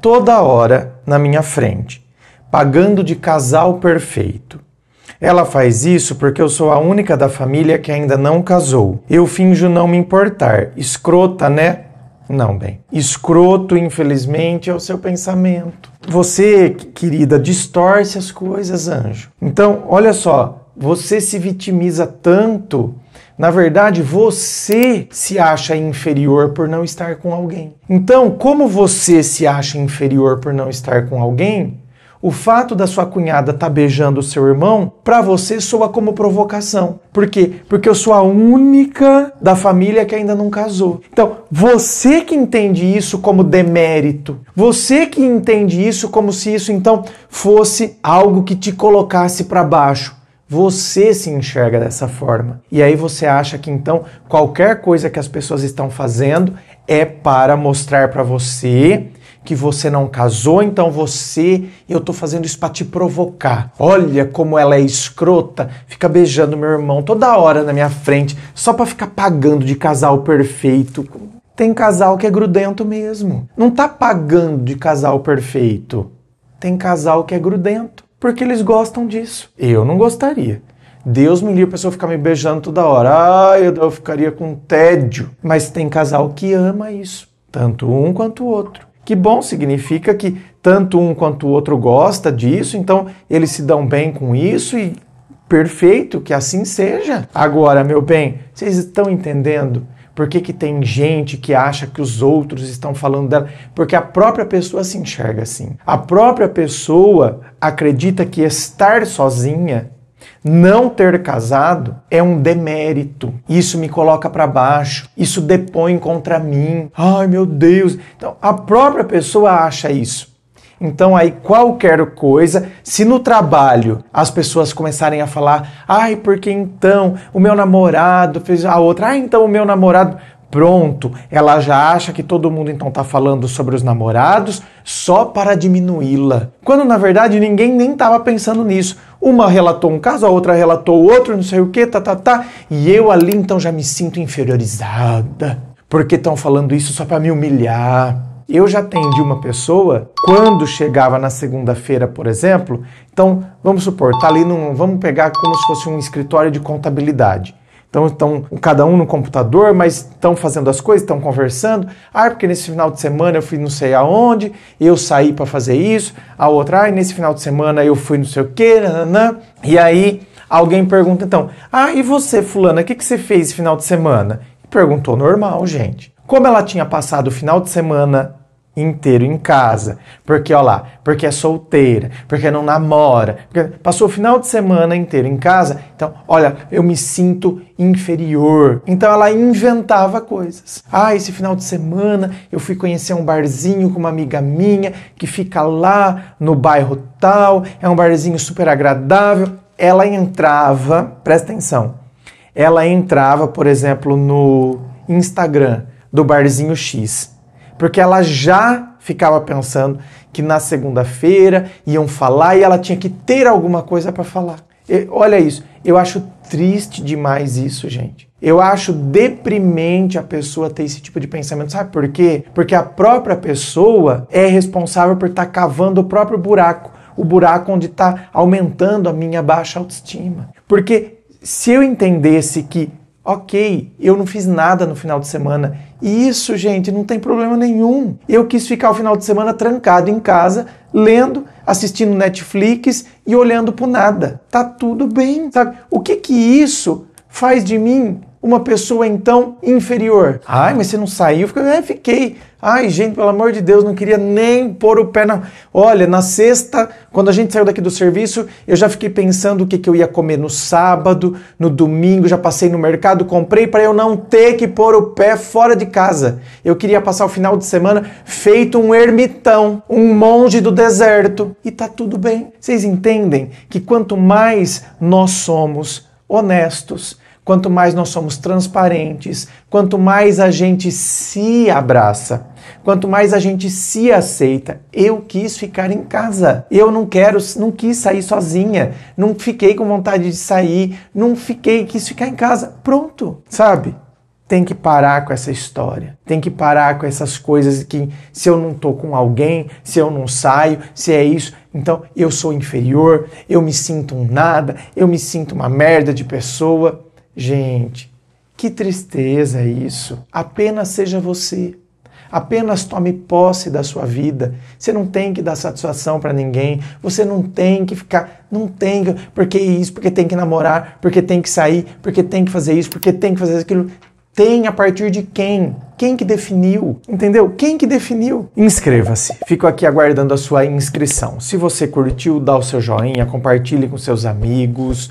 toda hora na minha frente, pagando de casal perfeito. Ela faz isso porque eu sou a única da família que ainda não casou. Eu finjo não me importar. Escrota, né? Não, bem. Escroto, infelizmente, é o seu pensamento. Você, querida, distorce as coisas, anjo. Então, olha só, você se vitimiza tanto. Na verdade, você se acha inferior por não estar com alguém. Então, como você se acha inferior por não estar com alguém, o fato da sua cunhada estar tá beijando o seu irmão, para você soa como provocação. Por quê? Porque eu sou a única da família que ainda não casou. Então, você que entende isso como demérito, você que entende isso como se isso então fosse algo que te colocasse para baixo. Você se enxerga dessa forma. E aí você acha que então qualquer coisa que as pessoas estão fazendo é para mostrar para você que você não casou, então você, eu tô fazendo isso para te provocar. Olha como ela é escrota, fica beijando meu irmão toda hora na minha frente, só para ficar pagando de casal perfeito. Tem casal que é grudento mesmo. Não tá pagando de casal perfeito. Tem casal que é grudento porque eles gostam disso. Eu não gostaria. Deus me livre a pessoa ficar me beijando toda hora. Ah, eu, eu ficaria com tédio. Mas tem casal que ama isso, tanto um quanto o outro. Que bom, significa que tanto um quanto o outro gosta disso, então eles se dão bem com isso e perfeito que assim seja. Agora, meu bem, vocês estão entendendo? Por que, que tem gente que acha que os outros estão falando dela? Porque a própria pessoa se enxerga assim. A própria pessoa acredita que estar sozinha, não ter casado, é um demérito. Isso me coloca para baixo, isso depõe contra mim. Ai meu Deus! Então a própria pessoa acha isso. Então aí qualquer coisa, se no trabalho as pessoas começarem a falar, ai, porque então o meu namorado fez a outra, ai, ah, então o meu namorado pronto, ela já acha que todo mundo então tá falando sobre os namorados só para diminuí-la. Quando na verdade ninguém nem estava pensando nisso. Uma relatou um caso, a outra relatou outro, não sei o que, tá, tá, tá, e eu ali então já me sinto inferiorizada, porque estão falando isso só para me humilhar. Eu já atendi uma pessoa quando chegava na segunda-feira, por exemplo. Então, vamos supor, tá ali num, vamos pegar como se fosse um escritório de contabilidade. Então, estão cada um no computador, mas estão fazendo as coisas, estão conversando. Ah, porque nesse final de semana eu fui não sei aonde, eu saí para fazer isso. A outra, ah, nesse final de semana eu fui não sei o quê, nananã. E aí alguém pergunta então, ah, e você, fulana, o que, que você fez esse final de semana? perguntou normal, gente. Como ela tinha passado o final de semana inteiro em casa, porque ó lá, porque é solteira, porque não namora, porque passou o final de semana inteiro em casa, então, olha, eu me sinto inferior. Então ela inventava coisas. Ah, esse final de semana eu fui conhecer um barzinho com uma amiga minha que fica lá no bairro tal, é um barzinho super agradável. Ela entrava, presta atenção. Ela entrava, por exemplo, no Instagram do barzinho X porque ela já ficava pensando que na segunda-feira iam falar e ela tinha que ter alguma coisa para falar. E, olha isso, eu acho triste demais isso, gente. Eu acho deprimente a pessoa ter esse tipo de pensamento. Sabe por quê? Porque a própria pessoa é responsável por estar tá cavando o próprio buraco. O buraco onde está aumentando a minha baixa autoestima. Porque se eu entendesse que Ok, eu não fiz nada no final de semana. isso, gente, não tem problema nenhum. Eu quis ficar o final de semana trancado em casa, lendo, assistindo Netflix e olhando pro nada. Tá tudo bem, sabe? O que que isso faz de mim uma pessoa então inferior? Ai, mas você não saiu? É, fiquei. Ai, gente, pelo amor de Deus, não queria nem pôr o pé na. Olha, na sexta, quando a gente saiu daqui do serviço, eu já fiquei pensando o que, que eu ia comer no sábado, no domingo, já passei no mercado, comprei para eu não ter que pôr o pé fora de casa. Eu queria passar o final de semana feito um ermitão, um monge do deserto. E tá tudo bem. Vocês entendem que quanto mais nós somos honestos, quanto mais nós somos transparentes, quanto mais a gente se abraça, quanto mais a gente se aceita. Eu quis ficar em casa. Eu não quero, não quis sair sozinha, não fiquei com vontade de sair, não fiquei, quis ficar em casa. Pronto, sabe? tem que parar com essa história, tem que parar com essas coisas que se eu não tô com alguém, se eu não saio, se é isso, então eu sou inferior, eu me sinto um nada, eu me sinto uma merda de pessoa. Gente, que tristeza é isso. Apenas seja você. Apenas tome posse da sua vida. Você não tem que dar satisfação para ninguém. Você não tem que ficar, não tem que, porque isso, porque tem que namorar, porque tem que sair, porque tem que fazer isso, porque tem que fazer aquilo. Tem a partir de quem? Quem que definiu? Entendeu? Quem que definiu? Inscreva-se. Fico aqui aguardando a sua inscrição. Se você curtiu, dá o seu joinha, compartilhe com seus amigos